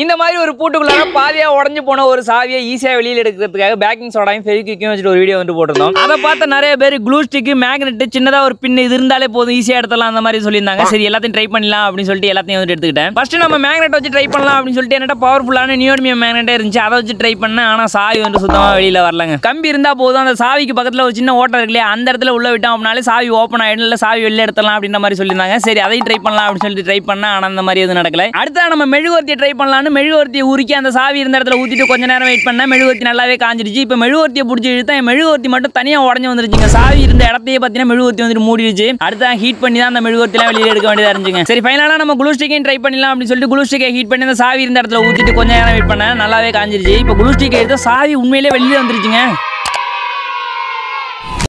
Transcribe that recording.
இந்த மாதிரி ஒரு பூட்டுக்குள்ள பாதியா உடஞ்சு போன ஒரு சாவியை ஈஸியா வெளியில் எடுக்கிறதுக்காக பேக்கிங் சோடாயும் ஃபெவிக்கும் வச்சுட்டு ஒரு வீடியோ வந்து போட்டிருந்தோம் அதை பார்த்த நிறைய பேர் க்ளூ ஸ்டிக்கு மேக்னெட் சின்னதா ஒரு பின் இது இருந்தாலே போதும் ஈஸியா எடுத்தலாம் அந்த மாதிரி சொல்லியிருந்தாங்க சரி எல்லாத்தையும் ட்ரை பண்ணலாம் அப்படின்னு சொல்லிட்டு எல்லாத்தையும் வந்து எடுத்துக்கிட்டேன் ஃபர்ஸ்ட் நம்ம மேக்னெட் வச்சு ட்ரை பண்ணலாம் அப்படின்னு சொல்லிட்டு என்கிட்ட பவர்ஃபுல்லான நியோடிமிய மேக்னெட்டே இருந்துச்சு அதை வச்சு ட்ரை பண்ணேன் ஆனா சாவி வந்து சுத்தமா வெளியில வரலங்க கம்பி இருந்தா போதும் அந்த சாவிக்கு பக்கத்துல ஒரு சின்ன ஓட்டம் இருக்கு அந்த இடத்துல உள்ள விட்டோம் அப்படின்னாலே சாவி ஓப்பன் ஆயிடும் இல்ல சாவி வெளியில எடுத்தலாம் அப்படின்ற மாதிரி சொல்லியிருந்தாங்க சரி அதையும் ட்ரை பண்ணலாம் அப்படின்னு சொல்லிட்டு ட்ரை பண்ணேன் ஆனா அந்த மாதிரி எதுவும் நடக்கல அடுத்த நம்ம மெழுகுவர்த்தி ட்ரை பண்ணலாம் போகலான்னு மெழுகுவர்த்தியை உருக்கி அந்த சாவி இருந்த இடத்துல ஊற்றிட்டு கொஞ்ச நேரம் வெயிட் பண்ணால் மெழுகுவர்த்தி நல்லாவே காஞ்சிடுச்சு இப்போ மெழுகுவர்த்தியை பிடிச்சி இழுத்தா மெழுகுவர்த்தி மட்டும் தனியாக உடஞ்சி வந்துருச்சுங்க சாவி இருந்த இடத்தையே பார்த்தீங்கன்னா மெழுகுவர்த்தி வந்துட்டு மூடிடுச்சு அடுத்த ஹீட் பண்ணி தான் அந்த மெழுகுவர்த்திலாம் வெளியில் எடுக்க வேண்டியதாக இருந்துச்சுங்க சரி ஃபைனலாக நம்ம குளூ ஸ்டிக்கையும் ட்ரை பண்ணலாம் அப்படின்னு சொல்லிட்டு குளூ ஸ்டிக்கை ஹீட் பண்ணி அந்த சாவி இருந்த இடத்துல ஊற்றிட்டு கொஞ்ச நேரம் வெயிட் பண்ணால் நல்லாவே காஞ்சிருச்சு இப்போ குளூ ஸ்டிக்கை எடுத்து சாவி உண்மையிலே வெளியே வந்துருச்சுங்க